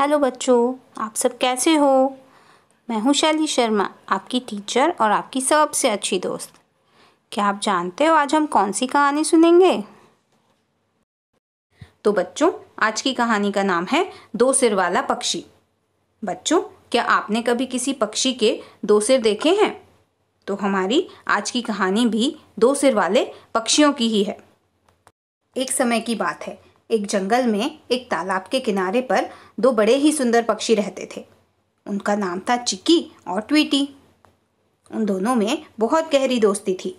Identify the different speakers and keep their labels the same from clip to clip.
Speaker 1: hello बच्चों आप सब कैसे हो मैं हूं शैली शर्मा आपकी टीचर और आपकी सबसे अच्छी दोस्त क्या आप जानते हो आज हम कौन सी कहानी सुनेंगे तो बच्चों आज की कहानी का नाम है दो सिर वाला पक्षी बच्चों क्या आपने कभी किसी पक्षी के दो सिर देखे हैं तो हमारी आज की कहानी भी दो सिर वाले पक्षियों की ही है एक समय की बात है एक जंगल में एक तालाब के किनारे पर दो बड़े ही सुंदर पक्षी रहते थे उनका नाम था चिक्की और ट्वीटी उन दोनों में बहुत गहरी दोस्ती थी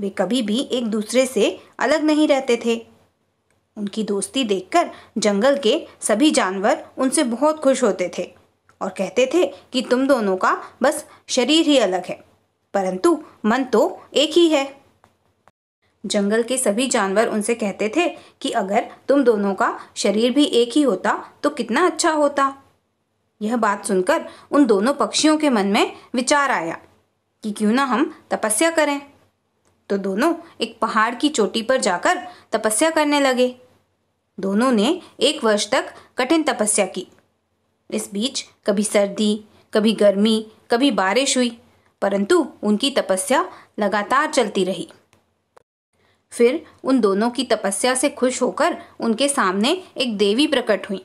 Speaker 1: वे कभी भी एक दूसरे से अलग नहीं रहते थे उनकी दोस्ती देखकर जंगल के सभी जानवर उनसे बहुत खुश होते थे और कहते थे कि तुम दोनों का बस शरीर ही अलग है परंतु मन तो एक ही है जंगल के सभी जानवर उनसे कहते थे कि अगर तुम दोनों का शरीर भी एक ही होता तो कितना अच्छा होता यह बात सुनकर उन दोनों पक्षियों के मन में विचार आया कि क्यों ना हम तपस्या करें तो दोनों एक पहाड़ की चोटी पर जाकर तपस्या करने लगे दोनों ने एक वर्ष तक कठिन तपस्या की इस बीच कभी सर्दी कभी गर्मी कभी बारिश हुई परंतु उनकी तपस्या लगातार चलती रही फिर उन दोनों की तपस्या से खुश होकर उनके सामने एक देवी प्रकट हुई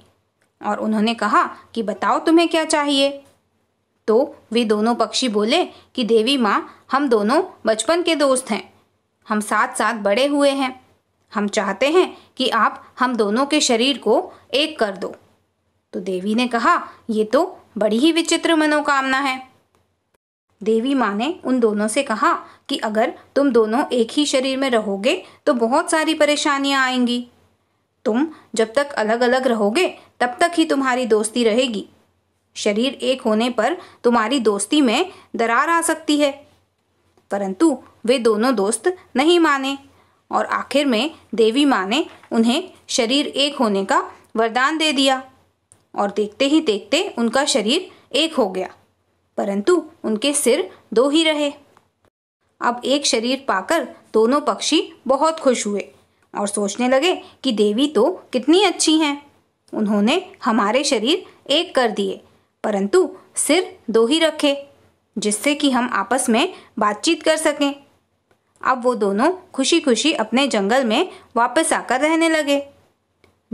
Speaker 1: और उन्होंने कहा कि बताओ तुम्हें क्या चाहिए तो वे दोनों पक्षी बोले कि देवी माँ हम दोनों बचपन के दोस्त हैं हम साथ साथ बड़े हुए हैं हम चाहते हैं कि आप हम दोनों के शरीर को एक कर दो तो देवी ने कहा ये तो बड़ी ही विचित्र मनोकामना है देवी माँ ने उन दोनों से कहा कि अगर तुम दोनों एक ही शरीर में रहोगे तो बहुत सारी परेशानियाँ आएंगी तुम जब तक अलग अलग रहोगे तब तक ही तुम्हारी दोस्ती रहेगी शरीर एक होने पर तुम्हारी दोस्ती में दरार आ सकती है परंतु वे दोनों दोस्त नहीं माने और आखिर में देवी माँ ने उन्हें शरीर एक होने का वरदान दे दिया और देखते ही देखते उनका शरीर एक हो गया परंतु उनके सिर दो ही रहे अब एक शरीर पाकर दोनों पक्षी बहुत खुश हुए और सोचने लगे कि देवी तो कितनी अच्छी हैं उन्होंने हमारे शरीर एक कर दिए परंतु सिर दो ही रखे जिससे कि हम आपस में बातचीत कर सकें अब वो दोनों खुशी खुशी अपने जंगल में वापस आकर रहने लगे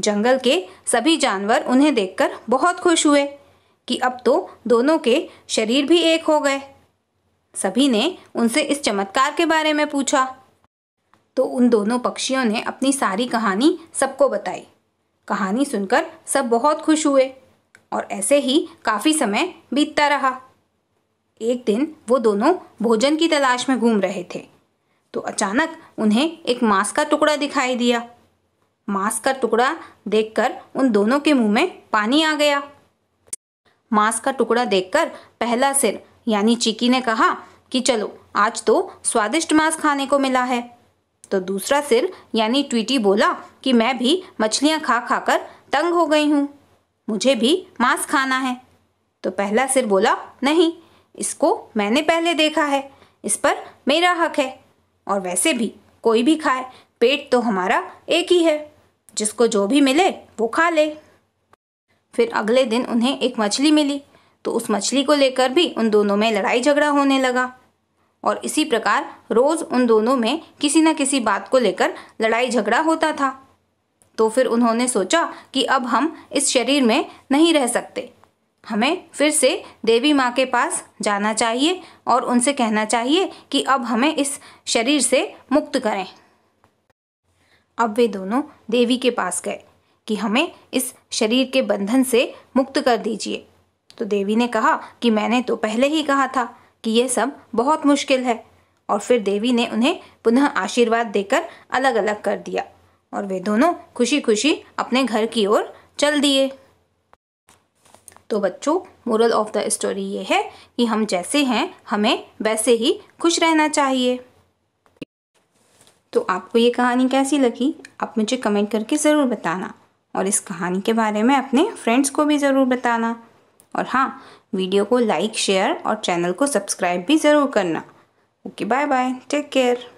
Speaker 1: जंगल के सभी जानवर उन्हें देखकर बहुत खुश हुए कि अब तो दोनों के शरीर भी एक हो गए सभी ने उनसे इस चमत्कार के बारे में पूछा तो उन दोनों पक्षियों ने अपनी सारी कहानी सबको बताई कहानी सुनकर सब बहुत खुश हुए और ऐसे ही काफ़ी समय बीतता रहा एक दिन वो दोनों भोजन की तलाश में घूम रहे थे तो अचानक उन्हें एक मांस का टुकड़ा दिखाई दिया मांस का टुकड़ा देखकर उन दोनों के मुंह में पानी आ गया मांस का टुकड़ा देखकर पहला सिर यानी चिकी ने कहा कि चलो आज तो स्वादिष्ट मांस खाने को मिला है तो दूसरा सिर यानी ट्वीटी बोला कि मैं भी मछलियाँ खा खाकर तंग हो गई हूँ मुझे भी मांस खाना है तो पहला सिर बोला नहीं इसको मैंने पहले देखा है इस पर मेरा हक है और वैसे भी कोई भी खाए पेट तो हमारा एक ही है जिसको जो भी मिले वो खा ले फिर अगले दिन उन्हें एक मछली मिली तो उस मछली को लेकर भी उन दोनों में लड़ाई झगड़ा होने लगा और इसी प्रकार रोज़ उन दोनों में किसी न किसी बात को लेकर लड़ाई झगड़ा होता था तो फिर उन्होंने सोचा कि अब हम इस शरीर में नहीं रह सकते हमें फिर से देवी माँ के पास जाना चाहिए और उनसे कहना चाहिए कि अब हमें इस शरीर से मुक्त करें अब वे दोनों देवी के पास गए कि हमें इस शरीर के बंधन से मुक्त कर दीजिए तो देवी ने कहा कि मैंने तो पहले ही कहा था कि यह सब बहुत मुश्किल है और फिर देवी ने उन्हें पुनः आशीर्वाद देकर अलग अलग कर दिया और वे दोनों खुशी खुशी अपने घर की ओर चल दिए तो बच्चों मोरल ऑफ द स्टोरी ये है कि हम जैसे हैं हमें वैसे ही खुश रहना चाहिए तो आपको ये कहानी कैसी लगी आप मुझे कमेंट करके ज़रूर बताना और इस कहानी के बारे में अपने फ्रेंड्स को भी ज़रूर बताना और हाँ वीडियो को लाइक शेयर और चैनल को सब्सक्राइब भी ज़रूर करना okay bye bye take care